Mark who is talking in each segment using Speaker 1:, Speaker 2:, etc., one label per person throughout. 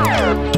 Speaker 1: Oh!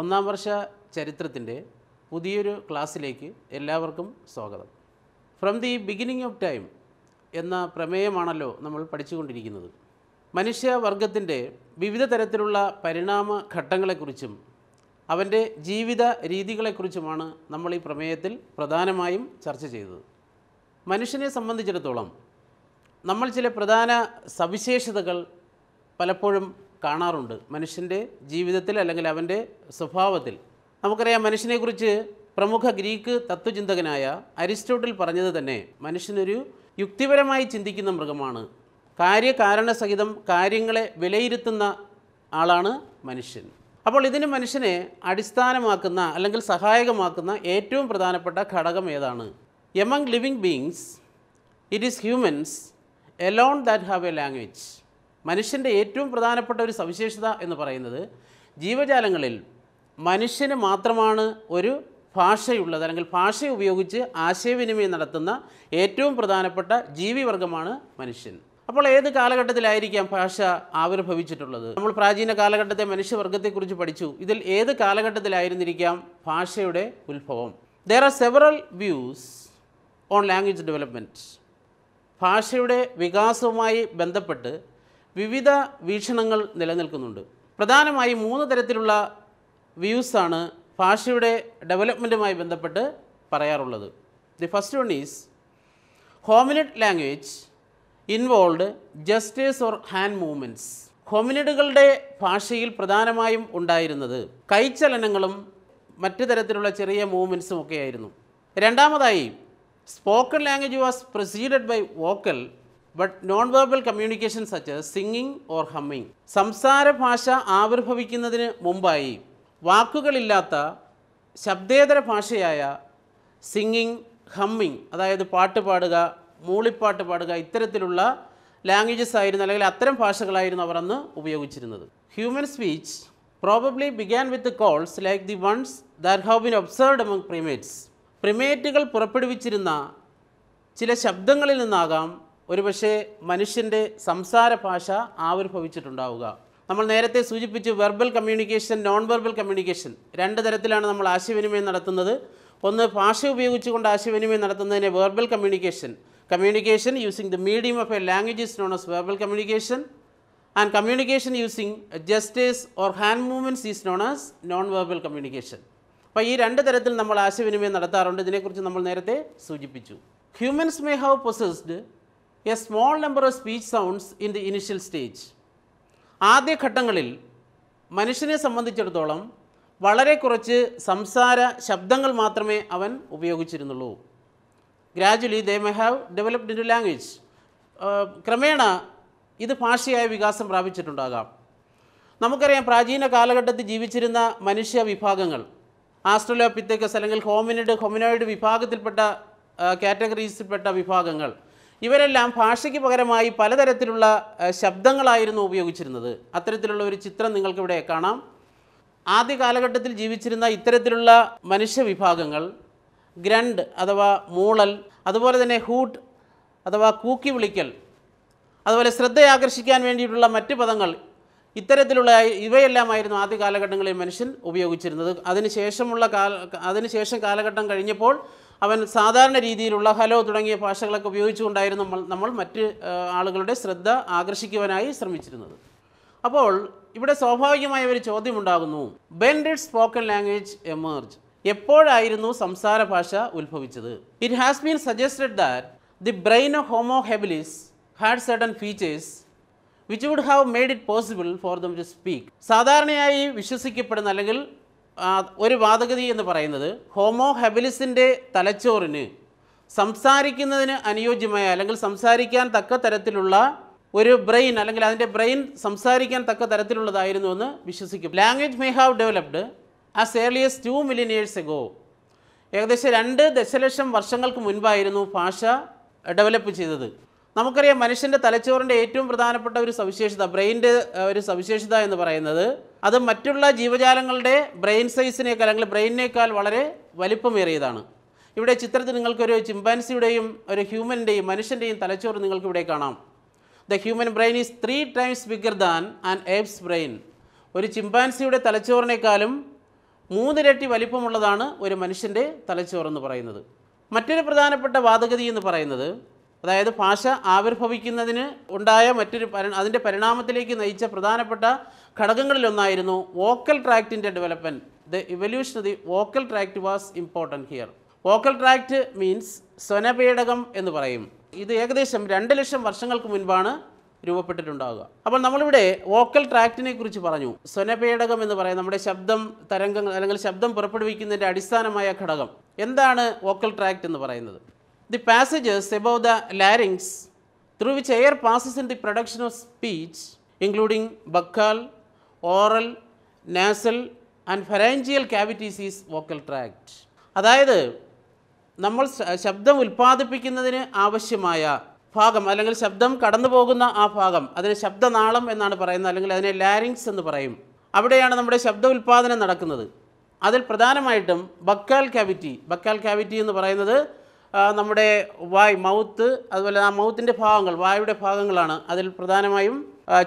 Speaker 1: ഒന്നാം വർഷ ചരിത്രത്തിൻ്റെ പുതിയൊരു ക്ലാസ്സിലേക്ക് എല്ലാവർക്കും സ്വാഗതം from the beginning of time എന്ന പ്രമേയമാണല്ലോ നമ്മൾ പഠിച്ചുകൊണ്ടിരിക്കുന്നത് മനുഷ്യവർഗത്തിൻ്റെ വിവിധ തരത്തിലുള്ള പരിണാമ ഘട്ടങ്ങളെക്കുറിച്ചും അവൻ്റെ ജീവിത രീതികളെക്കുറിച്ചുമാണ് നമ്മൾ ഈ പ്രമേയത്തിൽ പ്രധാനമായും ചർച്ച ചെയ്തത് മനുഷ്യനെ സംബന്ധിച്ചിടത്തോളം നമ്മൾ ചില പ്രധാന സവിശേഷതകൾ പലപ്പോഴും കാണാറുണ്ട് മനുഷ്യൻ്റെ ജീവിതത്തിൽ അല്ലെങ്കിൽ അവൻ്റെ സ്വഭാവത്തിൽ നമുക്കറിയാം മനുഷ്യനെക്കുറിച്ച് പ്രമുഖ ഗ്രീക്ക് തത്വചിന്തകനായ അരിസ്റ്റോട്ടിൽ പറഞ്ഞത് തന്നെ മനുഷ്യനൊരു യുക്തിപരമായി ചിന്തിക്കുന്ന മൃഗമാണ് കാര്യകാരണസഹിതം കാര്യങ്ങളെ വിലയിരുത്തുന്ന ആളാണ് മനുഷ്യൻ അപ്പോൾ ഇതിന് മനുഷ്യനെ അടിസ്ഥാനമാക്കുന്ന അല്ലെങ്കിൽ സഹായകമാക്കുന്ന ഏറ്റവും പ്രധാനപ്പെട്ട ഘടകം ഏതാണ് among living beings it is humans alone that have a language മനുഷ്യൻ്റെ ഏറ്റവും പ്രധാനപ്പെട്ട ഒരു സവിശേഷത എന്ന് പറയുന്നത് ജീവജാലങ്ങളിൽ മനുഷ്യന് മാത്രമാണ് ഒരു ഭാഷയുള്ളത് അല്ലെങ്കിൽ ഭാഷ ഉപയോഗിച്ച് ആശയവിനിമയം നടത്തുന്ന ഏറ്റവും പ്രധാനപ്പെട്ട ജീവിവർഗമാണ് മനുഷ്യൻ അപ്പോൾ ഏത് കാലഘട്ടത്തിലായിരിക്കാം ഭാഷ ആവിർഭവിച്ചിട്ടുള്ളത് നമ്മൾ പ്രാചീന കാലഘട്ടത്തെ മനുഷ്യവർഗത്തെക്കുറിച്ച് പഠിച്ചു ഇതിൽ ഏത് കാലഘട്ടത്തിലായിരുന്നിരിക്കാം ഭാഷയുടെ ഉത്ഭവം there are several views on language development ഭാഷയുടെ വികാസവുമായി ബന്ധപ്പെട്ട് വിവിധ വീക്ഷണങ്ങൾ നിലനിൽക്കുന്നുണ്ട് പ്രധാനമായും മൂന്ന് തരത്തിലുള്ള വ്യൂസാണ് ഭാഷയുടെ ഡെവലപ്മെൻറ്റുമായി ബന്ധപ്പെട്ട് പറയാറുള്ളത് the first one is hominid language involved gestures or hand movements ഹോമിനിഡുകളുടെ ഭാഷയിൽ പ്രധാനമായും ഉണ്ടായിരുന്നത് കൈചലനങ്ങളും മറ്റു തരത്തിലുള്ള ചെറിയ മൂവ്മെൻറ്റ്സും ഒക്കെയായിരുന്നു രണ്ടാമതായി spoken language was preceded by vocal but non verbal communication such singing or humming സംസാര ഭാഷ ആവിർഭവിക്കുന്നതിന് മുമ്പായി വാക്കുകളില്ലാത്ത ശബ്ദേതര ഭാഷയായ സിംഗിങ് ഹമ്മിങ് അതായത് പാട്ട് പാടുക മൂളിപ്പാട്ട് പാടുക ഇത്തരത്തിലുള്ള ലാംഗ്വേജസ് ആയിരുന്നു അല്ലെങ്കിൽ അത്തരം ഭാഷകളായിരുന്നു അവർ അന്ന് ഉപയോഗിച്ചിരുന്നത് human speech probably began with calls like the ones that have been observed among primates പ്രിമേറ്റുകൾ പുറപ്പെടുവിച്ചിരുന്ന ചില ശബ്ദങ്ങളിൽ നിന്നാകാം ഒരുപക്ഷെ മനുഷ്യൻ്റെ സംസാര ഭാഷ ആവിർഭവിച്ചിട്ടുണ്ടാവുക നമ്മൾ നേരത്തെ സൂചിപ്പിച്ച് verbal communication non verbal communication രണ്ട് തരത്തിലാണ് നമ്മൾ ആശയവിനിമയം നടത്തുന്നത് ഒന്ന് ഭാഷ ഉപയോഗിച്ചുകൊണ്ട് ആശയവിനിമയം നടത്തുന്നതിനെ verbal communication communication using the medium of a language is known as verbal communication and communication using gestures or hand movements is known as non verbal communication അപ്പോൾ ഈ രണ്ട് തരത്തിൽ നമ്മൾ ആശയവിനിമയം നടത്താറുണ്ട് ഇതിനെക്കുറിച്ച് നമ്മൾ നേരത്തെ സൂചിപ്പിച്ചു humans may have possessed a small number of speech sounds in the initial stage ആദ്യ ഘട്ടങ്ങളിൽ മനുഷ്യനെ സംബന്ധിച്ചിടത്തോളം വളരെ കുറച്ച് സംസാര ശബ്ദങ്ങൾ മാത്രമേ അവൻ ഉപയോഗിച്ചിരുന്നുള്ളൂ gradually they may have developed in language ക്രമേണ ഇത് ഭാഷയായ വികാസം പ്രാപിച്ചിട്ടുണ്ടാകാം നമുക്കറിയാം പ്രാചീന കാലഘട്ടത്തിൽ ജീവിച്ചിരുന്ന മനുഷ്യ വിഭാഗങ്ങൾ ആസ്ട്രലോപിത്തേക്കസ് അല്ലെങ്കിൽ ഹോമിനിഡ് ഹോമിനോയിഡ് വിഭാഗത്തിൽപ്പെട്ട കാറ്റഗറീസിൽപ്പെട്ട വിഭാഗങ്ങൾ ഇവരെല്ലാം ഭാഷയ്ക്ക് പകരമായി പലതരത്തിലുള്ള ശബ്ദങ്ങളായിരുന്നു ഉപയോഗിച്ചിരുന്നത് അത്തരത്തിലുള്ള ഒരു ചിത്രം നിങ്ങൾക്കിവിടെ കാണാം ആദ്യ കാലഘട്ടത്തിൽ ജീവിച്ചിരുന്ന ഇത്തരത്തിലുള്ള മനുഷ്യവിഭാഗങ്ങൾ ഗ്രണ്ട് അഥവാ മൂളൽ അതുപോലെ തന്നെ ഹൂട്ട് അഥവാ കൂക്കി വിളിക്കൽ അതുപോലെ ശ്രദ്ധയാകർഷിക്കാൻ വേണ്ടിയിട്ടുള്ള മറ്റ് പദങ്ങൾ ഇത്തരത്തിലുള്ള ഇവയെല്ലാമായിരുന്നു ആദ്യ കാലഘട്ടങ്ങളിൽ മനുഷ്യൻ ഉപയോഗിച്ചിരുന്നത് അതിനുശേഷമുള്ള കാല അതിനുശേഷം കാലഘട്ടം കഴിഞ്ഞപ്പോൾ അവൻ സാധാരണ രീതിയിലുള്ള ഹലോ തുടങ്ങിയ ഭാഷകളൊക്കെ ഉപയോഗിച്ചുകൊണ്ടായിരുന്നു നമ്മൾ നമ്മൾ മറ്റ് ആളുകളുടെ ശ്രദ്ധ ആകർഷിക്കുവാനായി ശ്രമിച്ചിരുന്നത് അപ്പോൾ ഇവിടെ സ്വാഭാവികമായ ഒരു ചോദ്യം ഉണ്ടാകുന്നു when did spoken language emerge എപ്പോഴായിരുന്നു സംസാര ഭാഷ ഉത്ഭവിച്ചത് it has been suggested that the brain of Homo habilis had certain features which would have made it possible for them to speak സാധാരണയായി വിശ്വസിക്കപ്പെടുന്ന അല്ലെങ്കിൽ ഒരു വാദഗതി എന്ന് പറയുന്നത് ഹോമോ ഹെബിലിസിൻ്റെ തലച്ചോറിന് സംസാരിക്കുന്നതിന് അനുയോജ്യമായ അല്ലെങ്കിൽ സംസാരിക്കാൻ തക്ക തരത്തിലുള്ള ഒരു ബ്രെയിൻ അല്ലെങ്കിൽ അതിൻ്റെ ബ്രെയിൻ സംസാരിക്കാൻ തക്ക തരത്തിലുള്ളതായിരുന്നു എന്ന് വിശ്വസിക്കും language may have developed as early as two million ago ഏകദേശം രണ്ട് ദശലക്ഷം വർഷങ്ങൾക്ക് മുൻപായിരുന്നു ഭാഷ ഡെവലപ്പ് ചെയ്തത് നമുക്കറിയാം മനുഷ്യൻ്റെ തലച്ചോറിൻ്റെ ഏറ്റവും പ്രധാനപ്പെട്ട ഒരു സവിശേഷത ബ്രെയിൻ്റെ ഒരു സവിശേഷത എന്ന് പറയുന്നത് അത് മറ്റുള്ള ജീവജാലങ്ങളുടെ ബ്രെയിൻ സൈസിനേക്കാൾ അല്ലെങ്കിൽ ബ്രെയിനിനേക്കാൾ വളരെ വലിപ്പമേറിയതാണ് ഇവിടെ ചിത്രത്തിൽ നിങ്ങൾക്കൊരു ചിമ്പാൻസിയുടെയും ഒരു ഹ്യൂമൻ്റെയും മനുഷ്യൻ്റെയും തലച്ചോറ് നിങ്ങൾക്ക് ഇവിടെ കാണാം the human brain is three times bigger than an ape's brain ഒരു ചിമ്പാൻസിയുടെ തലച്ചോറിനേക്കാളും മൂന്നിരട്ടി വലിപ്പമുള്ളതാണ് ഒരു മനുഷ്യൻ്റെ തലച്ചോറെന്ന് പറയുന്നത് മറ്റൊരു പ്രധാനപ്പെട്ട വാദഗതി എന്ന് പറയുന്നത് അതായത് ഭാഷ ആവിർഭവിക്കുന്നതിന് ഉണ്ടായ മറ്റൊരു അതിൻ്റെ പരിണാമത്തിലേക്ക് നയിച്ച പ്രധാനപ്പെട്ട ഘടകങ്ങളിലൊന്നായിരുന്നു വോക്കൽ ട്രാക്റ്റിൻ്റെ development the evolution of the vocal tract was important here vocal tract means സ്വനപേടകം എന്ന് പറയും ഇത് ഏകദേശം രണ്ട് ലക്ഷം വർഷങ്ങൾക്ക് മുൻപാണ് രൂപപ്പെട്ടിട്ടുണ്ടാവുക അപ്പോൾ നമ്മളിവിടെ വോക്കൽ ട്രാക്റ്റിനെ കുറിച്ച് പറഞ്ഞു സ്വനപേടകം എന്ന് പറയാം നമ്മുടെ ശബ്ദം തരംഗങ്ങൾ അല്ലെങ്കിൽ ശബ്ദം പുറപ്പെടുവിക്കുന്നതിൻ്റെ അടിസ്ഥാനമായ ഘടകം എന്താണ് വോക്കൽ ട്രാക്റ്റ് എന്ന് പറയുന്നത് the passages above the larynx through which air passes in the production of speech including buccal oral nasal and pharyngeal cavities is vocal tract. അതായത് നമ്മൾ ശബ്ദം ഉൽപ്പാദിപ്പിക്കുന്നതിന് ആവശ്യമായ ഭാഗം അല്ലെങ്കിൽ ശബ്ദം കടന്നു പോകുന്ന ആ ഭാഗം അതിന് ശബ്ദനാളം എന്നാണ് പറയുന്നത് അല്ലെങ്കിൽ അതിനെ ലാരിങ്സ് എന്ന് പറയും അവിടെയാണ് നമ്മുടെ ശബ്ദ ഉൽപ്പാദനം നടക്കുന്നത് അതിൽ പ്രധാനമായിട്ടും ബക്കാൽ ക്യാവിറ്റി ബക്കാൽ ക്യാവിറ്റി എന്ന് പറയുന്നത് നമ്മുടെ വായ് മൗത്ത് അതുപോലെ ആ മൗത്തിൻ്റെ ഭാഗങ്ങൾ വായുടെ ഭാഗങ്ങളാണ് അതിൽ പ്രധാനമായും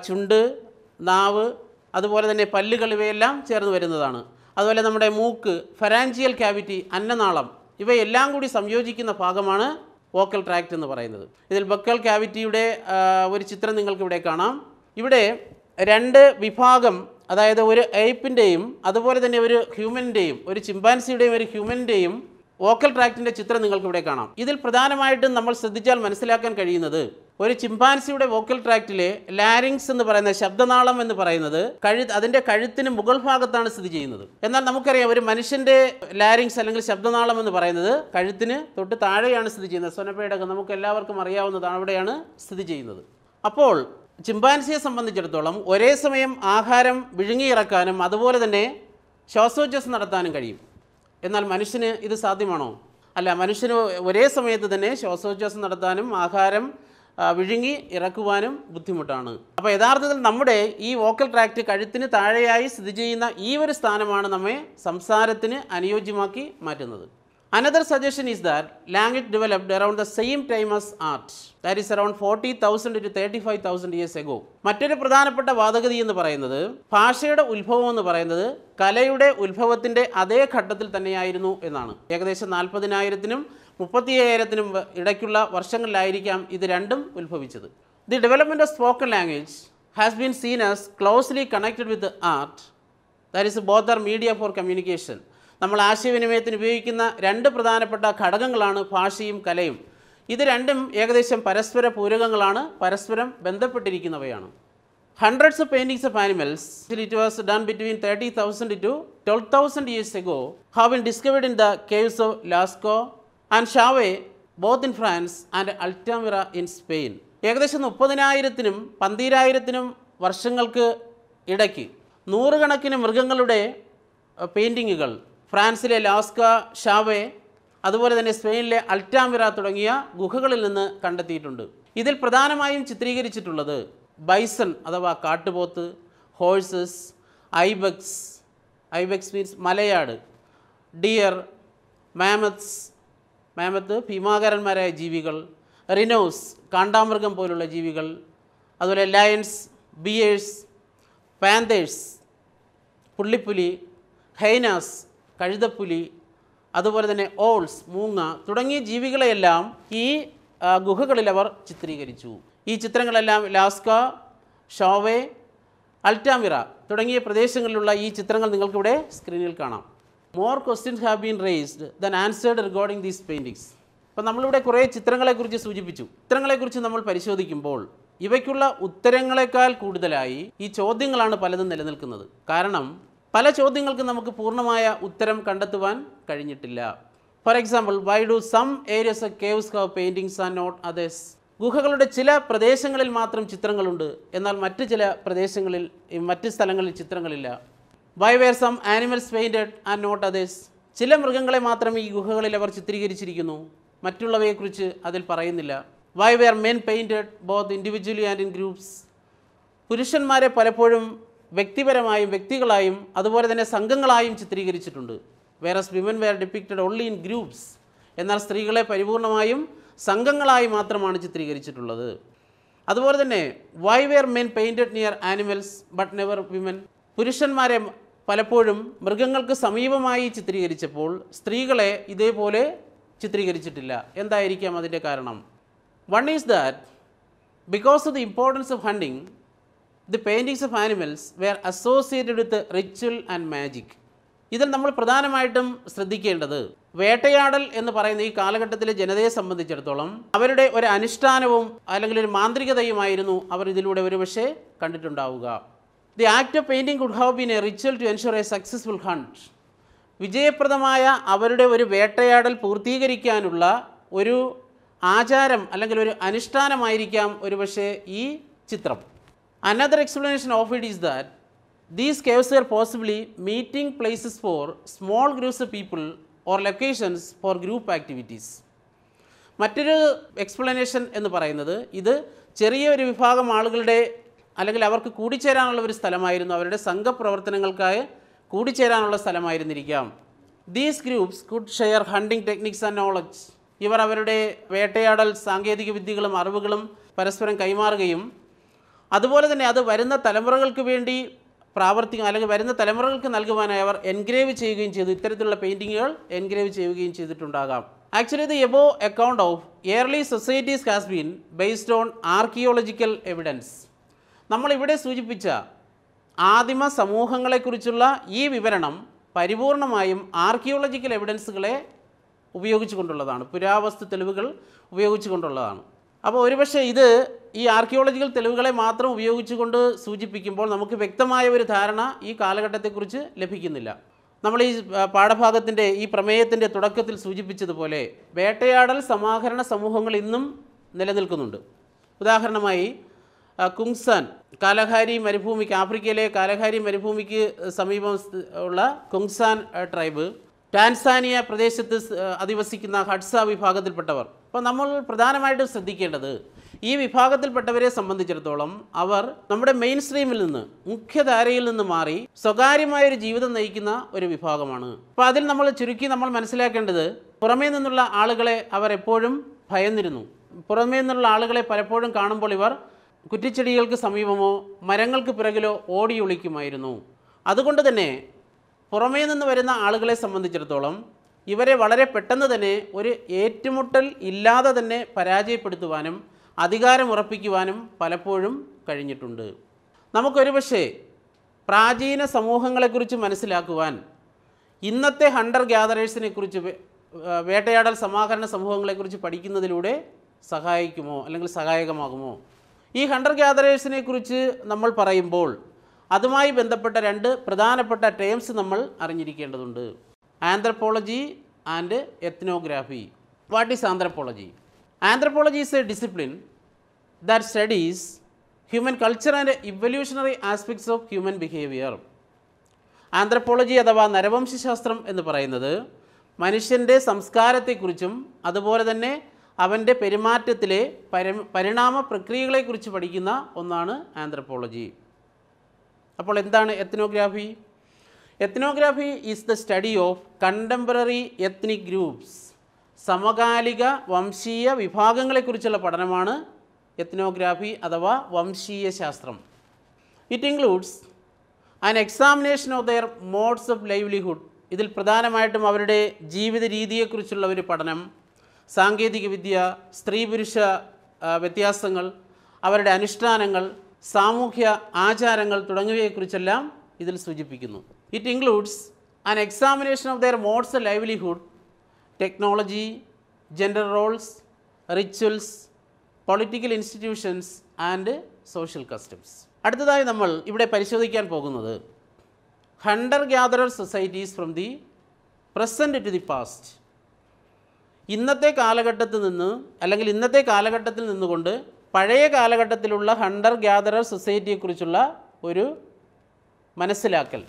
Speaker 1: ചുണ്ട് നാവ് അതുപോലെ തന്നെ പല്ലുകൾ ഇവയെല്ലാം ചേർന്ന് വരുന്നതാണ് അതുപോലെ നമ്മുടെ മൂക്ക് ഫെറാൻജിയൽ ക്യാവിറ്റി അന്നനാളം ഇവയെല്ലാം കൂടി സംയോജിക്കുന്ന ഭാഗമാണ് വോക്കൽ ട്രാക്റ്റ് എന്ന് പറയുന്നത് ഇതിൽ ബക്കൽ ക്യാവിറ്റിയുടെ ഒരു ചിത്രം നിങ്ങൾക്കിവിടെ കാണാം ഇവിടെ രണ്ട് വിഭാഗം അതായത് ഒരു ഏപ്പിൻ്റെയും അതുപോലെ തന്നെ ഒരു ഹ്യൂമൻ്റെയും ഒരു ചിമ്പാൻസിയുടെയും ഒരു ഹ്യൂമൻ്റെയും വോക്കൽ ട്രാക്റ്റിൻ്റെ ചിത്രം നിങ്ങൾക്കിവിടെ കാണാം ഇതിൽ പ്രധാനമായിട്ടും നമ്മൾ ശ്രദ്ധിച്ചാൽ മനസ്സിലാക്കാൻ കഴിയുന്നത് ഒരു ചിമ്പാൻസിയുടെ വോക്കൽ ട്രാക്റ്റിലെ ലാരിങ്സ് എന്ന് പറയുന്ന ശബ്ദനാളം എന്ന് പറയുന്നത് കഴു അതിൻ്റെ കഴുത്തിന് മുകൾ ഭാഗത്താണ് സ്ഥിതി ചെയ്യുന്നത് എന്നാൽ നമുക്കറിയാം ഒരു മനുഷ്യൻ്റെ ലാരിങ്സ് അല്ലെങ്കിൽ ശബ്ദനാളം എന്ന് പറയുന്നത് കഴുത്തിന് തൊട്ട് താഴെയാണ് സ്ഥിതി ചെയ്യുന്നത് സൊനപ്പേടൊക്കെ നമുക്ക് എല്ലാവർക്കും അറിയാവുന്നതാണ് അവിടെയാണ് സ്ഥിതി ചെയ്യുന്നത് അപ്പോൾ ചിമ്പാൻസിയെ സംബന്ധിച്ചിടത്തോളം ഒരേ സമയം ആഹാരം വിഴുങ്ങിയിറക്കാനും അതുപോലെ തന്നെ ശ്വാസോച്ഛ്വാസം നടത്താനും കഴിയും എന്നാൽ മനുഷ്യന് ഇത് സാധ്യമാണോ അല്ല മനുഷ്യന് ഒരേ സമയത്ത് തന്നെ ശ്വാസോച്ഛ്വാസം നടത്താനും ആഹാരം വിഴുങ്ങി ഇറക്കുവാനും ബുദ്ധിമുട്ടാണ് അപ്പോൾ യഥാർത്ഥത്തിൽ നമ്മുടെ ഈ വോക്കൽ ട്രാക്റ്റ് കഴുത്തിന് താഴെയായി സ്ഥിതി ചെയ്യുന്ന ഈ ഒരു സ്ഥാനമാണ് നമ്മെ സംസാരത്തിന് അനുയോജ്യമാക്കി മാറ്റുന്നത് another suggestion is that language developed around the same time as art that is around forty thousand to thirty five thousand years ago മറ്റൊരു പ്രധാനപ്പെട്ട വാദഗതി എന്ന് പറയുന്നത് ഭാഷയുടെ ഉത്ഭവം എന്ന് പറയുന്നത് കലയുടെ ഉത്ഭവത്തിൻ്റെ അതേ ഘട്ടത്തിൽ തന്നെയായിരുന്നു എന്നാണ് ഏകദേശം നാൽപ്പതിനായിരത്തിനും മുപ്പത്തി അയ്യായിരത്തിനും ഇടയ്ക്കുള്ള വർഷങ്ങളിലായിരിക്കാം ഇത് രണ്ടും ഉത്ഭവിച്ചത് the development of spoken language has been seen as closely connected with art that is both are media for communication നമ്മൾ ആശയവിനിമയത്തിന് ഉപയോഗിക്കുന്ന രണ്ട് പ്രധാനപ്പെട്ട ഘടകങ്ങളാണ് ഭാഷയും കലയും ഇത് രണ്ടും ഏകദേശം പരസ്പര പൂരകങ്ങളാണ് പരസ്പരം ബന്ധപ്പെട്ടിരിക്കുന്നവയാണ് hundreds of paintings of animals it was done between thirty thousand to twelve thousand years ago have been discovered in the caves of Lascaux and Chauvet both in France and Altamira in Spain ഏകദേശം മുപ്പതിനായിരത്തിനും പന്തീരായിരത്തിനും വർഷങ്ങൾക്ക് ഇടയ്ക്ക് നൂറുകണക്കിന് മൃഗങ്ങളുടെ പെയിൻറ്റിങ്ങുകൾ ഫ്രാൻസിലെ ലാസ്ക ഷാവെ അതുപോലെ തന്നെ സ്പെയിനിലെ അൾട്ടാമിറ തുടങ്ങിയ ഗുഹകളിൽ നിന്ന് കണ്ടെത്തിയിട്ടുണ്ട് ഇതിൽ പ്രധാനമായും ചിത്രീകരിച്ചിട്ടുള്ളത് ബൈസൺ അഥവാ കാട്ടുപോത്ത് ഹോഴ്സസ് ഐബക്സ് ഐബക്സ് മീൻസ് മലയാട് ഡിയർ മാമത്സ് മാമത്ത് ഭീമാകരന്മാരായ ജീവികൾ റിനോസ് കാണ്ടാമൃഗം പോലുള്ള ജീവികൾ അതുപോലെ ലയൻസ് ബിയേഴ്സ് പാന്തേഴ്സ് പുള്ളിപ്പുലി ഹൈനാസ് കഴുതപ്പുലി അതുപോലെ തന്നെ ഓൾസ് മൂങ്ങ തുടങ്ങിയ ജീവികളെയെല്ലാം ഈ ഗുഹകളിൽ അവർ ചിത്രീകരിച്ചു ഈ ചിത്രങ്ങളെല്ലാം ലാസ്ക ഷോവേ അൽറ്റാമിറ തുടങ്ങിയ പ്രദേശങ്ങളിലുള്ള ഈ ചിത്രങ്ങൾ നിങ്ങൾക്കിവിടെ സ്ക്രീനിൽ കാണാം more questions have been raised than answered regarding these paintings അപ്പോൾ നമ്മളിവിടെ കുറേ ചിത്രങ്ങളെക്കുറിച്ച് സൂചിപ്പിച്ചു ചിത്രങ്ങളെക്കുറിച്ച് നമ്മൾ പരിശോധിക്കുമ്പോൾ ഇവയ്ക്കുള്ള ഉത്തരങ്ങളെക്കാൾ കൂടുതലായി ഈ ചോദ്യങ്ങളാണ് പലതും നിലനിൽക്കുന്നത് കാരണം പല ചോദ്യങ്ങൾക്ക് നമുക്ക് പൂർണ്ണമായ ഉത്തരം കണ്ടെത്തുവാൻ കഴിഞ്ഞിട്ടില്ല for example why do some areas of caves have paintings and not others ഗുഹകളുടെ ചില പ്രദേശങ്ങളിൽ മാത്രം ചിത്രങ്ങളുണ്ട് എന്നാൽ മറ്റ് ചില പ്രദേശങ്ങളിൽ മറ്റ് സ്ഥലങ്ങളിൽ ചിത്രങ്ങളില്ല why were some animals painted and not others ചില മൃഗങ്ങളെ മാത്രം ഈ ഗുഹകളിൽ അവർ ചിത്രീകരിച്ചിരിക്കുന്നു മറ്റുള്ളവയെക്കുറിച്ച് അതിൽ പറയുന്നില്ല why were men painted both individually and in groups പുരുഷന്മാരെ പലപ്പോഴും വ്യക്തിപരമായും വ്യക്തികളായും അതുപോലെ തന്നെ സംഘങ്ങളായും ചിത്രീകരിച്ചിട്ടുണ്ട് whereas women were depicted only in groups എന്നാൽ സ്ത്രീകളെ പരിപൂർണമായും സംഘങ്ങളായി മാത്രമാണ് ചിത്രീകരിച്ചിട്ടുള്ളത് അതുപോലെ തന്നെ why were men painted near animals but never women പുരുഷന്മാരെ പലപ്പോഴും മൃഗങ്ങൾക്ക് സമീപമായി ചിത്രീകരിച്ചപ്പോൾ സ്ത്രീകളെ ഇതേപോലെ ചിത്രീകരിച്ചിട്ടില്ല എന്തായിരിക്കാം അതിൻ്റെ കാരണം one is that because of the importance of hunting the paintings of animals were associated with ritual and magic ഇതിൽ നമ്മൾ പ്രധാനമായിട്ടും ശ്രദ്ധിക്കേണ്ടത് വേട്ടയാടൽ എന്ന് പറയുന്ന ഈ കാലഘട്ടത്തിലെ ജനതയെ സംബന്ധിച്ചിടത്തോളം അവരുടെ ഒരു അനുഷ്ഠാനവും അല്ലെങ്കിൽ ഒരു മാന്ത്രികതയുമായിരുന്നു അവർ ഇതിലൂടെ ഒരുപക്ഷെ കണ്ടിട്ടുണ്ടാവുക the act of painting could have been a ritual to ensure a successful hunt വിജയപ്രദമായ അവരുടെ ഒരു വേട്ടയാടൽ പൂർത്തീകരിക്കാനുള്ള ഒരു ആചാരം അല്ലെങ്കിൽ ഒരു അനുഷ്ഠാനമായിരിക്കാം ഒരു പക്ഷേ ഈ ചിത്രം another explanation of it is that these caves are possibly meeting places for small groups of people or locations for group activities മറ്റൊരു എക്സ്പ്ലനേഷൻ എന്ന് പറയുന്നത് ഇത് ചെറിയ ഒരു വിഭാഗം ആളുകളുടെ അല്ലെങ്കിൽ അവർക്ക് കൂടിച്ചേരാനുള്ള ഒരു സ്ഥലമായിരുന്നു അവരുടെ സംഘപ്രവർത്തനങ്ങൾക്കായി കൂടിച്ചേരാനുള്ള സ്ഥലമായിരുന്നിരിക്കാം these groups could share hunting techniques and knowledge ഇവർ അവരുടെ വേട്ടയാടൽ സാങ്കേതിക വിദ്യകളും അറിവുകളും പരസ്പരം കൈമാറുകയും അതുപോലെ തന്നെ അത് വരുന്ന തലമുറകൾക്ക് വേണ്ടി പ്രാവർത്തിക അല്ലെങ്കിൽ വരുന്ന തലമുറകൾക്ക് നൽകുവാനായി അവർ എൻഗ്രേവ് ചെയ്യുകയും ചെയ്തു ഇത്തരത്തിലുള്ള പെയിൻറ്റിങ്ങുകൾ എൻഗ്രേവ് ചെയ്യുകയും ചെയ്തിട്ടുണ്ടാകാം actually the above account of early societies has been based on archaeological evidence നമ്മളിവിടെ സൂചിപ്പിച്ച ആദിമ സമൂഹങ്ങളെക്കുറിച്ചുള്ള ഈ വിവരണം പരിപൂർണമായും ആർക്കിയോളജിക്കൽ എവിഡൻസുകളെ ഉപയോഗിച്ചുകൊണ്ടുള്ളതാണ് പുരാവസ്തു തെളിവുകൾ ഉപയോഗിച്ചുകൊണ്ടുള്ളതാണ് അപ്പോൾ ഒരുപക്ഷെ ഇത് ഈ ആർക്കിയോളജിക്കൽ തെളിവുകളെ മാത്രം ഉപയോഗിച്ചുകൊണ്ട് സൂചിപ്പിക്കുമ്പോൾ നമുക്ക് വ്യക്തമായ ഒരു ധാരണ ഈ കാലഘട്ടത്തെക്കുറിച്ച് ലഭിക്കുന്നില്ല നമ്മൾ ഈ പാഠഭാഗത്തിൻ്റെ ഈ പ്രമേയത്തിൻ്റെ തുടക്കത്തിൽ സൂചിപ്പിച്ചതുപോലെ വേട്ടയാടൽ സമാഹരണ സമൂഹങ്ങൾ ഇന്നും നിലനിൽക്കുന്നുണ്ട് ഉദാഹരണമായി കുങ്സാൻ കാലഹാരി മരുഭൂമിക്ക് ആഫ്രിക്കയിലെ കാലഹാരി മരുഭൂമിക്ക് സമീപം ഉള്ള കുങ്സാൻ ട്രൈബ് ടാൻസാനിയ പ്രദേശത്ത് അധിവസിക്കുന്ന ഹഡ്സ വിഭാഗത്തിൽപ്പെട്ടവർ അപ്പോൾ നമ്മൾ പ്രധാനമായിട്ടും ശ്രദ്ധിക്കേണ്ടത് ഈ വിഭാഗത്തിൽപ്പെട്ടവരെ സംബന്ധിച്ചിടത്തോളം അവർ നമ്മുടെ മെയിൻ സ്ട്രീമിൽ നിന്ന് മുഖ്യധാരയിൽ നിന്ന് മാറി സ്വകാര്യമായ ഒരു ജീവിതം നയിക്കുന്ന ഒരു വിഭാഗമാണ് അപ്പോൾ അതിൽ നമ്മൾ ചുരുക്കി നമ്മൾ മനസ്സിലാക്കേണ്ടത് പുറമേ നിന്നുള്ള ആളുകളെ അവർ എപ്പോഴും ഭയന്നിരുന്നു പുറമേ നിന്നുള്ള ആളുകളെ പലപ്പോഴും കാണുമ്പോൾ ഇവർ കുറ്റിച്ചെടികൾക്ക് സമീപമോ മരങ്ങൾക്ക് പിറകിലോ ഓടിയൊളിക്കുമായിരുന്നു അതുകൊണ്ട് തന്നെ പുറമേ നിന്ന് വരുന്ന ആളുകളെ സംബന്ധിച്ചിടത്തോളം ഇവരെ വളരെ പെട്ടെന്ന് തന്നെ ഒരു ഏറ്റുമുട്ടൽ ഇല്ലാതെ തന്നെ പരാജയപ്പെടുത്തുവാനും അധികാരമുറപ്പിക്കുവാനും പലപ്പോഴും കഴിഞ്ഞിട്ടുണ്ട് നമുക്കൊരു പക്ഷേ പ്രാചീന സമൂഹങ്ങളെക്കുറിച്ച് മനസ്സിലാക്കുവാൻ ഇന്നത്തെ ഹണ്ടർ ഗ്യാദറേഴ്സിനെ കുറിച്ച് വേട്ടയാടൽ സമാഹരണ സമൂഹങ്ങളെക്കുറിച്ച് പഠിക്കുന്നതിലൂടെ സഹായിക്കുമോ അല്ലെങ്കിൽ സഹായകമാകുമോ ഈ ഹണ്ടർ ഗ്യാദറേഴ്സിനെ കുറിച്ച് നമ്മൾ പറയുമ്പോൾ അതുമായി ബന്ധപ്പെട്ട രണ്ട് പ്രധാനപ്പെട്ട ടേംസ് നമ്മൾ അറിഞ്ഞിരിക്കേണ്ടതുണ്ട് anthropology and ethnography what is anthropology anthropology is a discipline that studies human culture and evolutionary aspects of human behaviour anthropology അഥവാ നരവംശശാസ്ത്രം എന്ന് പറയുന്നത് മനുഷ്യൻ്റെ സംസ്കാരത്തെക്കുറിച്ചും അതുപോലെ തന്നെ അവൻ്റെ പെരുമാറ്റത്തിലെ പരി പരിണാമ പ്രക്രിയകളെക്കുറിച്ച് പഠിക്കുന്ന ഒന്നാണ് ആന്ത്രപ്പോളജി അപ്പോൾ എന്താണ് ethnography ethnography is the study of contemporary ethnic groups സമകാലിക വംശീയ വിഭാഗങ്ങളെക്കുറിച്ചുള്ള പഠനമാണ് എത്നോഗ്രാഫി അഥവാ വംശീയ ശാസ്ത്രം it includes an examination of their modes of livelihood ഇതിൽ പ്രധാനമായിട്ടും അവരുടെ ജീവിത രീതിയെക്കുറിച്ചുള്ള ഒരു പഠനം സാങ്കേതികവിദ്യ സ്ത്രീ പുരുഷ വ്യത്യാസങ്ങൾ അവരുടെ അനുഷ്ഠാനങ്ങൾ സാമൂഹ്യ ആചാരങ്ങൾ തുടങ്ങിയവയെക്കുറിച്ചെല്ലാം ഇതിൽ സൂചിപ്പിക്കുന്നു it includes an examination of their modes livelihood technology gender roles rituals political institutions and social customs അടുത്തതായി നമ്മൾ ഇവിടെ പരിശോധിക്കാൻ പോകുന്നത് hunter gatherer societies from the present to the past ഇന്നത്തെ കാലഘട്ടത്തിൽ നിന്ന് അല്ലെങ്കിൽ ഇന്നത്തെ കാലഘട്ടത്തിൽ നിന്നുകൊണ്ട് പഴയ കാലഘട്ടത്തിലുള്ള ഹണ്ടർ ഗ്യാദറർ സൊസൈറ്റിയെക്കുറിച്ചുള്ള ഒരു മനസ്സിലാക്കൽ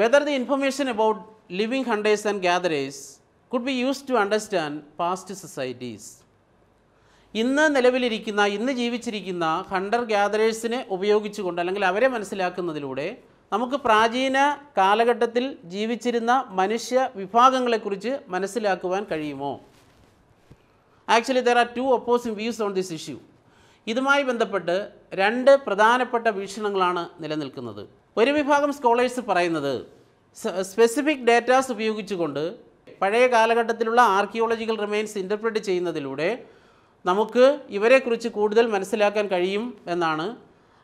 Speaker 1: whether the information about living hunters and gatherers could be use to understand past societies ഇന്ന് നിലവിലിരിക്കുന്ന ഇന്ന് ജീവിച്ചിരിക്കുന്ന ഹണ്ടർ ഗ്യാദറേഴ്സിനെ ഉപയോഗിച്ചുകൊണ്ട് അല്ലെങ്കിൽ അവരെ മനസ്സിലാക്കുന്നതിലൂടെ നമുക്ക് പ്രാചീന കാലഘട്ടത്തിൽ ജീവിച്ചിരുന്ന മനുഷ്യ വിഭാഗങ്ങളെക്കുറിച്ച് മനസ്സിലാക്കുവാൻ കഴിയുമോ actually there are two opposing views on this issue ഇതുമായി ബന്ധപ്പെട്ട് രണ്ട് പ്രധാനപ്പെട്ട വീക്ഷണങ്ങളാണ് നിലനിൽക്കുന്നത് ഒരു വിഭാഗം സ്കോളേഴ്സ് പറയുന്നത് സ്പെസിഫിക് ഡേറ്റാസ് ഉപയോഗിച്ചുകൊണ്ട് പഴയ കാലഘട്ടത്തിലുള്ള ആർക്കിയോളജിക്കൽ റിമൈൻസ് ഇൻ്റർപ്രിറ്റ് ചെയ്യുന്നതിലൂടെ നമുക്ക് ഇവരെക്കുറിച്ച് കൂടുതൽ മനസ്സിലാക്കാൻ കഴിയും എന്നാണ്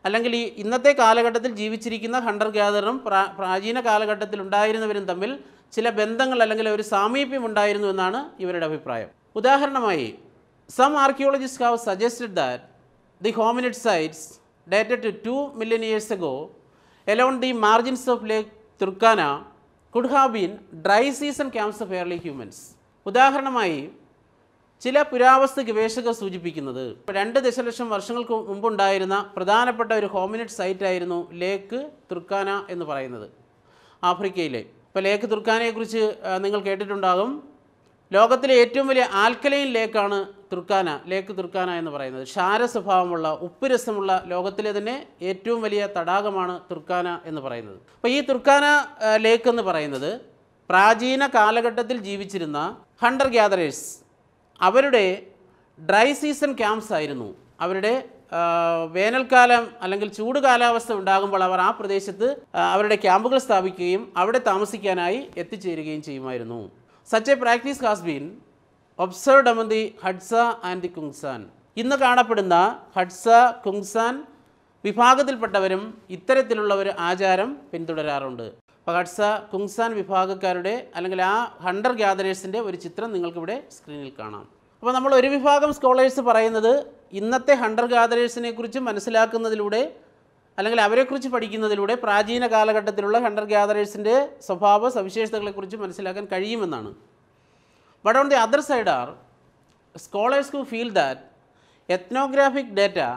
Speaker 1: അല്ലെങ്കിൽ ഈ ഇന്നത്തെ കാലഘട്ടത്തിൽ ജീവിച്ചിരിക്കുന്ന ഹണ്ടർ ഗ്യാദറും പ്രാചീന കാലഘട്ടത്തിൽ ഉണ്ടായിരുന്നവരും തമ്മിൽ ചില ബന്ധങ്ങൾ അല്ലെങ്കിൽ ഒരു സാമീപ്യം ഉണ്ടായിരുന്നു എന്നാണ് ഇവരുടെ അഭിപ്രായം ഉദാഹരണമായി some archaeologist have suggested that the hominid sites dated to two million years ago along the margins of Lake Turkana could have been dry season camps of early humans ഉദാഹരണമായി ചില പുരാവസ്തു ഗവേഷകർ സൂചിപ്പിക്കുന്നത് രണ്ട് ദശലക്ഷം വർഷങ്ങൾക്ക് മുമ്പുണ്ടായിരുന്ന പ്രധാനപ്പെട്ട ഒരു ഹോമിനിറ്റ് ആയിരുന്നു ലേക്ക് തുർക്കാന എന്ന് പറയുന്നത് ആഫ്രിക്കയിലെ ഇപ്പോൾ ലേക്ക് തുർക്കാനയെക്കുറിച്ച് നിങ്ങൾ കേട്ടിട്ടുണ്ടാകും ലോകത്തിലെ ഏറ്റവും വലിയ ആൽക്കലൈൻ ലേക്കാണ് തുർക്കാന ലേക്ക് തുർക്കാന എന്ന് പറയുന്നത് ക്ഷാര സ്വഭാവമുള്ള ഉപ്പുരസമുള്ള ലോകത്തിലെ തന്നെ ഏറ്റവും വലിയ തടാകമാണ് തുർക്കാന എന്ന് പറയുന്നത് അപ്പോൾ ഈ തുർക്കാന ലേക്ക് എന്ന് പറയുന്നത് പ്രാചീന കാലഘട്ടത്തിൽ ജീവിച്ചിരുന്ന ഹണ്ടർ ഗ്യാദറേഴ്സ് അവരുടെ ഡ്രൈ സീസൺ ക്യാമ്പ്സ് ആയിരുന്നു അവരുടെ വേനൽക്കാലം അല്ലെങ്കിൽ ചൂട് കാലാവസ്ഥ ഉണ്ടാകുമ്പോൾ അവർ ആ പ്രദേശത്ത് അവരുടെ ക്യാമ്പുകൾ സ്ഥാപിക്കുകയും അവിടെ താമസിക്കാനായി എത്തിച്ചേരുകയും ചെയ്യുമായിരുന്നു such a practice has been observed among the Hadza and the Kung San ഇന്ന് കാണപ്പെടുന്ന ഹഡ്സ കുങ്സാൻ വിഭാഗത്തിൽപ്പെട്ടവരും ഇത്തരത്തിലുള്ള ഒരു ആചാരം പിന്തുടരാറുണ്ട് പഗഡ്സ കുങ്സാൻ വിഭാഗക്കാരുടെ അല്ലെങ്കിൽ ആ ഹണ്ടർ ഗ്യാദറേഴ്സിൻ്റെ ഒരു ചിത്രം നിങ്ങൾക്കിവിടെ സ്ക്രീനിൽ കാണാം അപ്പോൾ നമ്മൾ ഒരു വിഭാഗം സ്കോളേഴ്സ് പറയുന്നത് ഇന്നത്തെ ഹണ്ടർ ഗ്യാദറേഴ്സിനെ കുറിച്ച് മനസ്സിലാക്കുന്നതിലൂടെ അല്ലെങ്കിൽ അവരെക്കുറിച്ച് പഠിക്കുന്നതിലൂടെ പ്രാചീന കാലഘട്ടത്തിലുള്ള ഹണ്ടർ ഗ്യാദറേഴ്സിൻ്റെ സ്വഭാവ സവിശേഷതകളെക്കുറിച്ച് മനസ്സിലാക്കാൻ കഴിയുമെന്നാണ് but on the other side are scholars who feel that ethnographic data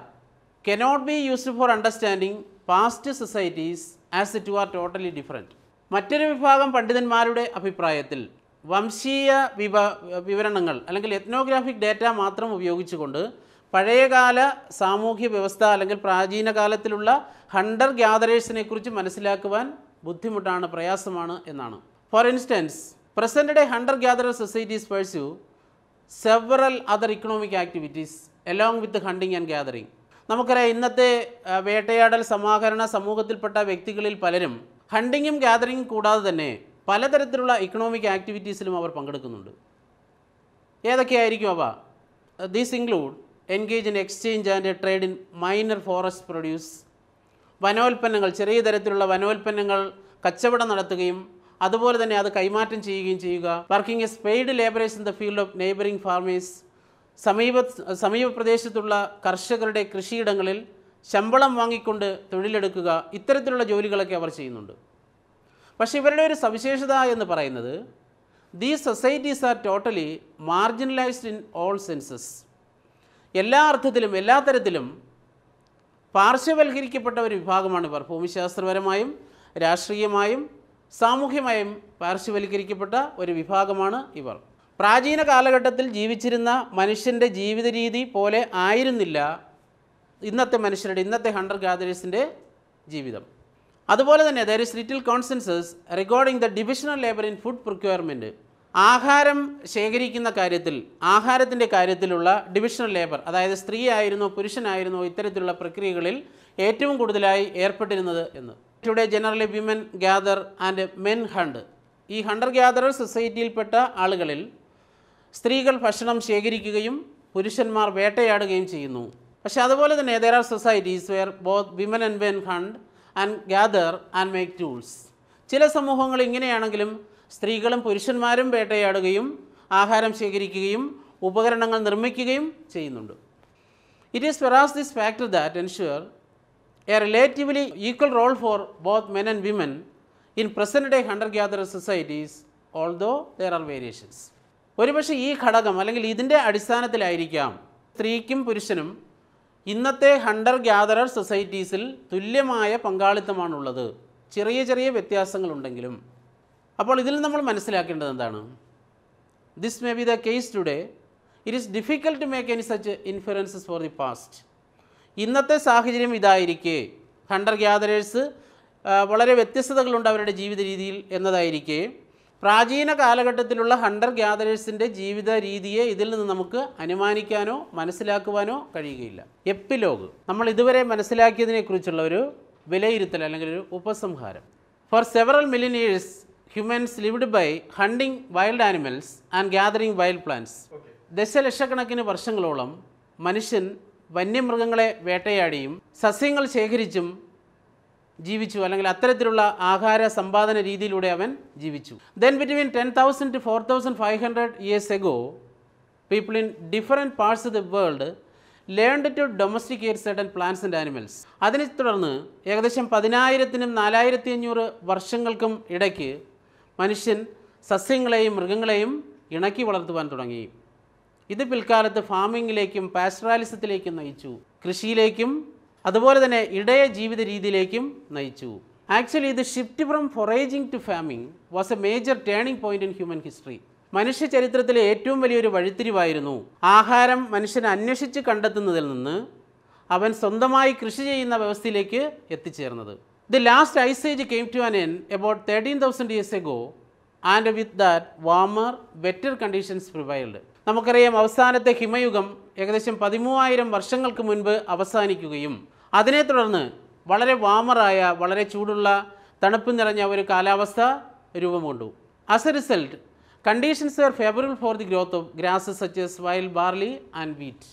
Speaker 1: cannot be used for understanding past societies as it were totally different. മറ്റൊരു വിഭാഗം പണ്ഡിതന്മാരുടെ അഭിപ്രായത്തിൽ വംശീയ വിവ വിവരണങ്ങൾ അല്ലെങ്കിൽ എത്നോഗ്രാഫിക് ഡേറ്റ മാത്രം ഉപയോഗിച്ചുകൊണ്ട് പഴയകാല സാമൂഹ്യ വ്യവസ്ഥ അല്ലെങ്കിൽ പ്രാചീന കാലത്തിലുള്ള ഹണ്ടർ ഗ്യാദറേഴ്സിനെ കുറിച്ച് മനസ്സിലാക്കുവാൻ ബുദ്ധിമുട്ടാണ് പ്രയാസമാണ് എന്നാണ് for instance present day hunter gatherer societies pursue several other economic activities along with hunting and gathering നമുക്കറിയാം ഇന്നത്തെ വേട്ടയാടൽ സമാഹരണ സമൂഹത്തിൽപ്പെട്ട വ്യക്തികളിൽ പലരും ഹണ്ടിങ്ങും ഗ്യാതറിങ്ങും കൂടാതെ തന്നെ പലതരത്തിലുള്ള ഇക്കണോമിക് ആക്ടിവിറ്റീസിലും അവർ പങ്കെടുക്കുന്നുണ്ട് ഏതൊക്കെയായിരിക്കും അവ these include engage in exchange and trade in minor forest produce വനോൽപ്പന്നങ്ങൾ ചെറിയ തരത്തിലുള്ള വനോൽപ്പന്നങ്ങൾ കച്ചവടം നടത്തുകയും അതുപോലെ തന്നെ അത് കൈമാറ്റം ചെയ്യുകയും ചെയ്യുക working as paid labourers in the field of neighbouring farmers സമീപ സമീപ പ്രദേശത്തുള്ള കർഷകരുടെ കൃഷിയിടങ്ങളിൽ ശമ്പളം വാങ്ങിക്കൊണ്ട് തൊഴിലെടുക്കുക ഇത്തരത്തിലുള്ള ജോലികളൊക്കെ അവർ ചെയ്യുന്നുണ്ട് പക്ഷേ ഇവരുടെ ഒരു സവിശേഷത എന്ന് പറയുന്നത് these societies are totally marginalised in all senses എല്ലാ അർത്ഥത്തിലും എല്ലാ തരത്തിലും പാർശ്വവൽക്കരിക്കപ്പെട്ട ഒരു വിഭാഗമാണ് ഇവർ ഭൂമിശാസ്ത്രപരമായും രാഷ്ട്രീയമായും സാമൂഹ്യമായും പാർശ്വവൽക്കരിക്കപ്പെട്ട ഒരു വിഭാഗമാണ് ഇവർ പ്രാചീന കാലഘട്ടത്തിൽ ജീവിച്ചിരുന്ന മനുഷ്യൻ്റെ ജീവിത രീതി പോലെ ആയിരുന്നില്ല ഇന്നത്തെ മനുഷ്യരുടെ ഇന്നത്തെ ഹണ്ടർ ഗാദറേഴ്സിൻ്റെ ജീവിതം അതുപോലെ തന്നെ there is little consensus regarding the divisional labour in food procurement ആഹാരം ശേഖരിക്കുന്ന കാര്യത്തിൽ ആഹാരത്തിൻ്റെ കാര്യത്തിലുള്ള ഡിവിഷണൽ ലേബർ അതായത് സ്ത്രീ ആയിരുന്നോ പുരുഷനായിരുന്നോ ഇത്തരത്തിലുള്ള പ്രക്രിയകളിൽ ഏറ്റവും കൂടുതലായി ഏർപ്പെട്ടിരുന്നത് എന്ന് today generally women gather and men hunt ഈ ഹണ്ടർ ഗ്യാദറർ സൊസൈറ്റിയിൽപ്പെട്ട ആളുകളിൽ സ്ത്രീകൾ ഭക്ഷണം ശേഖരിക്കുകയും പുരുഷന്മാർ വേട്ടയാടുകയും ചെയ്യുന്നു പക്ഷേ അതുപോലെ തന്നെ there are societies where both women and men hunt and gather and make tools ചില സമൂഹങ്ങൾ ഇങ്ങനെയാണെങ്കിലും സ്ത്രീകളും പുരുഷന്മാരും വേട്ടയാടുകയും ആഹാരം ശേഖരിക്കുകയും ഉപകരണങ്ങൾ നിർമ്മിക്കുകയും ചെയ്യുന്നുണ്ട് it is whereas this factor that ensure a relatively equal role for both men and women in present day hunter gather societies although there are variations ഒരുപക്ഷെ ഈ ഘടകം അല്ലെങ്കിൽ ഇതിൻ്റെ അടിസ്ഥാനത്തിലായിരിക്കാം സ്ത്രീക്കും പുരുഷനും ഇന്നത്തെ ഹണ്ടർ ഗ്യാതറർ സൊസൈറ്റീസിൽ തുല്യമായ പങ്കാളിത്തമാണുള്ളത് ചെറിയ ചെറിയ വ്യത്യാസങ്ങളുണ്ടെങ്കിലും അപ്പോൾ ഇതിൽ നമ്മൾ മനസ്സിലാക്കേണ്ടത് എന്താണ് this may be the case today it is difficult to make any such influences for the past ഇന്നത്തെ സാഹചര്യം ഇതായിരിക്കെ ഹണ്ടർ ഗ്യാതറേഴ്സ് വളരെ വ്യത്യസ്തതകളുണ്ട് അവരുടെ ജീവിത രീതിയിൽ എന്നതായിരിക്കെ പ്രാചീന കാലഘട്ടത്തിലുള്ള ഹണ്ടർ ഗ്യാദറേഴ്സിൻ്റെ ജീവിത രീതിയെ ഇതിൽ നിന്ന് നമുക്ക് അനുമാനിക്കാനോ മനസ്സിലാക്കുവാനോ കഴിയുകയില്ല എപ്പിലോഗ് നമ്മൾ ഇതുവരെ മനസ്സിലാക്കിയതിനെക്കുറിച്ചുള്ള ഒരു വിലയിരുത്തൽ അല്ലെങ്കിൽ ഒരു ഉപസംഹാരം for several million humans lived by hunting wild animals and gathering wild plants ദശലക്ഷക്കണക്കിന് വർഷങ്ങളോളം മനുഷ്യൻ വന്യമൃഗങ്ങളെ വേട്ടയാടിയും സസ്യങ്ങൾ ശേഖരിച്ചും ജീവിച്ചു അല്ലെങ്കിൽ അത്തരത്തിലുള്ള ആഹാര സമ്പാദന രീതിയിലൂടെ അവൻ ജീവിച്ചു then between ten thousand to four thousand five hundred years ago people in different parts of the world learn to domesticate certain plants and animals അതിനെ തുടർന്ന് ഏകദേശം പതിനായിരത്തിനും നാലായിരത്തി അഞ്ഞൂറ് വർഷങ്ങൾക്കും ഇടയ്ക്ക് മനുഷ്യൻ സസ്യങ്ങളെയും മൃഗങ്ങളെയും ഇണക്കി വളർത്തുവാൻ തുടങ്ങി ഇത് പിൽക്കാലത്ത് ഫാമിങ്ങിലേക്കും പാസ്റ്ററാലിസത്തിലേക്കും നയിച്ചു കൃഷിയിലേക്കും അതുപോലെ തന്നെ ഇടയ ജീവിത രീതിയിലേക്കും നയിച്ചു ആക്ച്വലി ഇത് shift from foraging to farming was a major turning point in human history മനുഷ്യ ചരിത്രത്തിലെ ഏറ്റവും വലിയൊരു വഴിത്തിരിവായിരുന്നു ആഹാരം മനുഷ്യൻ അന്വേഷിച്ച് കണ്ടെത്തുന്നതിൽ നിന്ന് അവൻ സ്വന്തമായി കൃഷി ചെയ്യുന്ന വ്യവസ്ഥയിലേക്ക് എത്തിച്ചേർന്നത് the last ice age came to an end about thirteen thousand years ago and with that warmer better conditions prevailed നമുക്കറിയാം അവസാനത്തെ ഹിമയുഗം ഏകദേശം പതിമൂവായിരം വർഷങ്ങൾക്ക് മുൻപ് അവസാനിക്കുകയും അതിനെ തുടർന്ന് വളരെ വാമറായ വളരെ ചൂടുള്ള തണുപ്പ് നിറഞ്ഞ ഒരു കാലാവസ്ഥ രൂപം കൊണ്ടു as a result conditions are favourable for the growth of grasses such as wild barley and wheat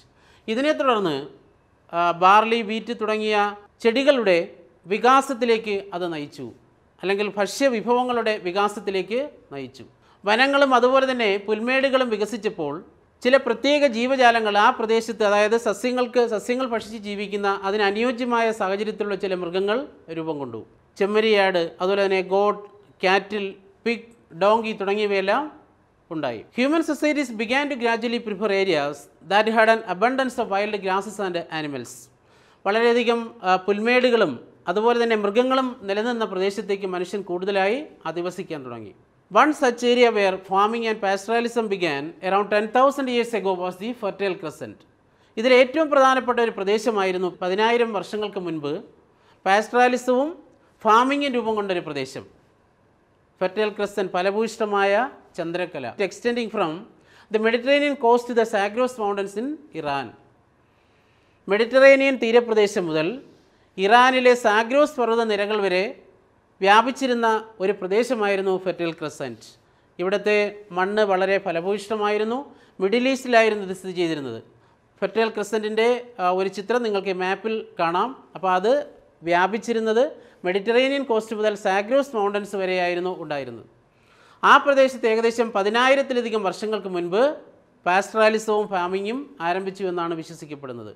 Speaker 1: ഇതിനെ തുടർന്ന് ബാർലി വീറ്റ് തുടങ്ങിയ ചെടികളുടെ വികാസത്തിലേക്ക് അത് നയിച്ചു അല്ലെങ്കിൽ ഭക്ഷ്യവിഭവങ്ങളുടെ വികാസത്തിലേക്ക് നയിച്ചു വനങ്ങളും അതുപോലെ തന്നെ പുൽമേടുകളും വികസിച്ചപ്പോൾ ചില പ്രത്യേക ജീവജാലങ്ങൾ ആ പ്രദേശത്ത് അതായത് സസ്യങ്ങൾക്ക് സസ്യങ്ങൾ ഭക്ഷിച്ച് ജീവിക്കുന്ന അതിനനുയോജ്യമായ സാഹചര്യത്തിലുള്ള ചില മൃഗങ്ങൾ രൂപം കൊണ്ടു ചെമ്മരിയാട് അതുപോലെ തന്നെ ഗോട്ട് കാറ്റിൽ പിക് ഡോങ്കി തുടങ്ങിയവയെല്ലാം ഉണ്ടായി human societies began to gradually prefer areas that had an abundance of wild grasses and animals വളരെയധികം പുൽമേടുകളും അതുപോലെ തന്നെ മൃഗങ്ങളും നിലനിന്ന പ്രദേശത്തേക്ക് മനുഷ്യൻ കൂടുതലായി അധിവസിക്കാൻ തുടങ്ങി One such area where farming and pastoralism began around 10,000 years ago was the Fertile Crescent. ഇതിൽ ഏറ്റവും പ്രധാനപ്പെട്ട ഒരു പ്രദേശമായിരുന്നു പതിനായിരം വർഷങ്ങൾക്ക് മുൻപ് പാസ്റ്ററാലിസവും ഫാമിങ്ങും രൂപം കൊണ്ടൊരു പ്രദേശം ഫെർട്ടൈൽ ക്രസൻ ഫലഭൂയിഷ്ടമായ ചന്ദ്രകല extending from the Mediterranean coast the Zagros mountains in Iran Mediterranean തീരപ്രദേശം മുതൽ ഇറാനിലെ സാഗ്രോസ് പർവ്വത നിരകൾ വരെ വ്യാപിച്ചിരുന്ന ഒരു പ്രദേശമായിരുന്നു ഫെർട്ടിൽ ക്രസൻറ്റ് ഇവിടുത്തെ മണ്ണ് വളരെ ഫലഭൂയിഷ്ഠമായിരുന്നു മിഡിൽ ഈസ്റ്റിലായിരുന്നു ഇത് സ്ഥിതി ചെയ്തിരുന്നത് ഫെർട്ടിൽ ക്രസൻറ്റിൻ്റെ ഒരു ചിത്രം നിങ്ങൾക്ക് മാപ്പിൽ കാണാം അപ്പോൾ അത് വ്യാപിച്ചിരുന്നത് മെഡിറ്ററേനിയൻ കോസ്റ്റ് മുതൽ സാഗ്രോസ് മൗണ്ടൻസ് വരെയായിരുന്നു ഉണ്ടായിരുന്നത് ആ പ്രദേശത്ത് ഏകദേശം പതിനായിരത്തിലധികം വർഷങ്ങൾക്ക് മുൻപ് പാസ്ട്രാലിസവും ഫാമിങ്ങും ആരംഭിച്ചു എന്നാണ് വിശ്വസിക്കപ്പെടുന്നത്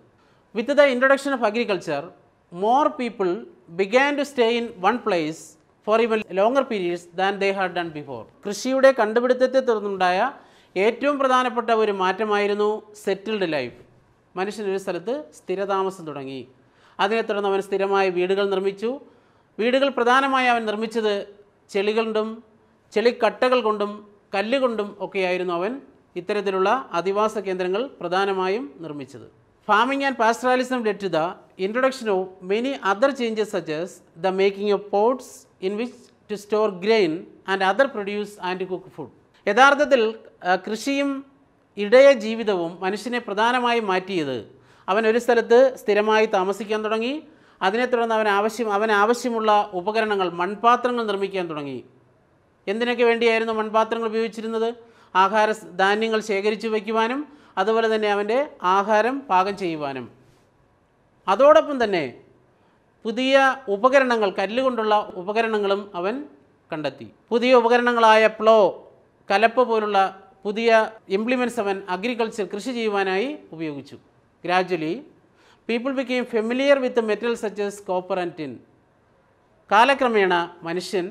Speaker 1: with the introduction of agriculture more people began to stay in one place for even longer periods than they had done before കൃഷിയുടെ കണ്ടുപിടുത്തത്തെ തുടർന്നുണ്ടായ ഏറ്റവും പ്രധാനപ്പെട്ട ഒരു മാറ്റമായിരുന്നു സെറ്റിൽഡ് ലൈഫ് മനുഷ്യനൊരു സ്ഥലത്ത് സ്ഥിരതാമസം തുടങ്ങി അതിനെ തുടർന്ന് അവൻ സ്ഥിരമായ വീടുകൾ നിർമ്മിച്ചു വീടുകൾ പ്രധാനമായി അവൻ നിർമ്മിച്ചത് ചെളികൊണ്ടും ചെളിക്കട്ടകൾ കൊണ്ടും കല്ലുകൊണ്ടും ഒക്കെയായിരുന്നു അവൻ ഇത്തരത്തിലുള്ള അധിവാസ കേന്ദ്രങ്ങൾ പ്രധാനമായും നിർമ്മിച്ചത് farming and pastoralism led to the introduction of many other changes such as the making of pots in which to store grain and other produce and cook യഥാർത്ഥത്തിൽ കൃഷിയും ഇടയ ജീവിതവും മനുഷ്യനെ പ്രധാനമായി മാറ്റിയത് അവൻ ഒരു സ്ഥലത്ത് സ്ഥിരമായി താമസിക്കാൻ തുടങ്ങി അതിനെ തുടർന്ന് അവൻ ആവശ്യം അവൻ ആവശ്യമുള്ള ഉപകരണങ്ങൾ മൺപാത്രങ്ങൾ നിർമ്മിക്കാൻ തുടങ്ങി എന്തിനൊക്കെ വേണ്ടിയായിരുന്നു മൺപാത്രങ്ങൾ ഉപയോഗിച്ചിരുന്നത് ആഹാര ധാന്യങ്ങൾ ശേഖരിച്ചു വയ്ക്കുവാനും അതുപോലെ തന്നെ അവൻ്റെ ആഹാരം പാകം ചെയ്യുവാനും അതോടൊപ്പം തന്നെ പുതിയ ഉപകരണങ്ങൾ കല്ലുകൊണ്ടുള്ള ഉപകരണങ്ങളും അവൻ കണ്ടെത്തി പുതിയ ഉപകരണങ്ങളായ പ്ലോ കലപ്പ പോലുള്ള പുതിയ ഇംപ്ലിമെൻറ്റ്സ് അവൻ അഗ്രികൾച്ചർ കൃഷി ചെയ്യുവാനായി ഉപയോഗിച്ചു gradually people became familiar with metal such as copper and tin കാലക്രമേണ മനുഷ്യൻ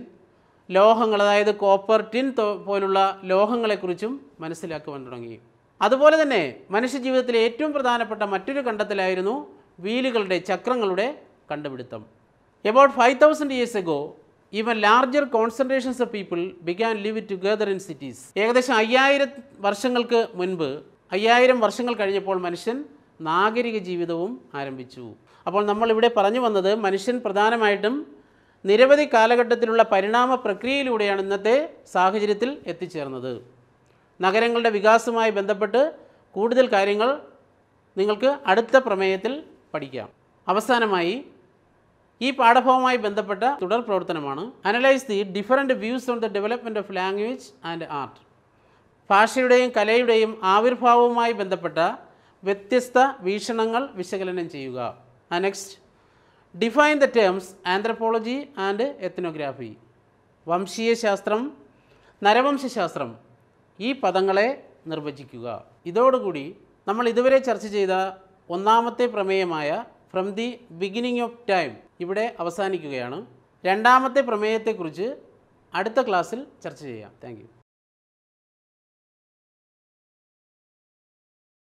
Speaker 1: ലോഹങ്ങൾ അതായത് കോപ്പർ ടിൻ പോലുള്ള ലോഹങ്ങളെക്കുറിച്ചും മനസ്സിലാക്കുവാൻ തുടങ്ങി അതുപോലെ തന്നെ മനുഷ്യജീവിതത്തിലെ ഏറ്റവും പ്രധാനപ്പെട്ട മറ്റൊരു കണ്ടെത്തലായിരുന്നു വീലുകളുടെ ചക്രങ്ങളുടെ കണ്ടുപിടുത്തം about five thousand years ago even larger concentrations of people began live together in cities ഏകദേശം അയ്യായിരം വർഷങ്ങൾക്ക് മുൻപ് അയ്യായിരം വർഷങ്ങൾ കഴിഞ്ഞപ്പോൾ മനുഷ്യൻ നാഗരിക ജീവിതവും ആരംഭിച്ചു അപ്പോൾ നമ്മളിവിടെ പറഞ്ഞു വന്നത് മനുഷ്യൻ പ്രധാനമായിട്ടും നിരവധി കാലഘട്ടത്തിലുള്ള പരിണാമ പ്രക്രിയയിലൂടെയാണ് ഇന്നത്തെ സാഹചര്യത്തിൽ എത്തിച്ചേർന്നത് നഗരങ്ങളുടെ വികാസവുമായി ബന്ധപ്പെട്ട് കൂടുതൽ കാര്യങ്ങൾ നിങ്ങൾക്ക് അടുത്ത പ്രമേയത്തിൽ പഠിക്കാം അവസാനമായി ഈ പാഠഭാഗവുമായി ബന്ധപ്പെട്ട തുടർ പ്രവർത്തനമാണ് analyse the different views on the development of language and art ഭാഷയുടെയും കലയുടെയും ആവിർഭാവവുമായി ബന്ധപ്പെട്ട വ്യത്യസ്ത വീക്ഷണങ്ങൾ വിശകലനം ചെയ്യുക next define the terms anthropology and ethnography വംശീയശാസ്ത്രം നരവംശശാസ്ത്രം ഈ പദങ്ങളെ നിർവചിക്കുക ഇതോടുകൂടി നമ്മൾ ഇതുവരെ ചർച്ച ചെയ്ത ഒന്നാമത്തെ പ്രമേയമായ from the beginning of time ഇവിടെ അവസാനിക്കുകയാണ് രണ്ടാമത്തെ പ്രമേയത്തെക്കുറിച്ച് അടുത്ത ക്ലാസ്സിൽ ചർച്ച ചെയ്യാം താങ്ക്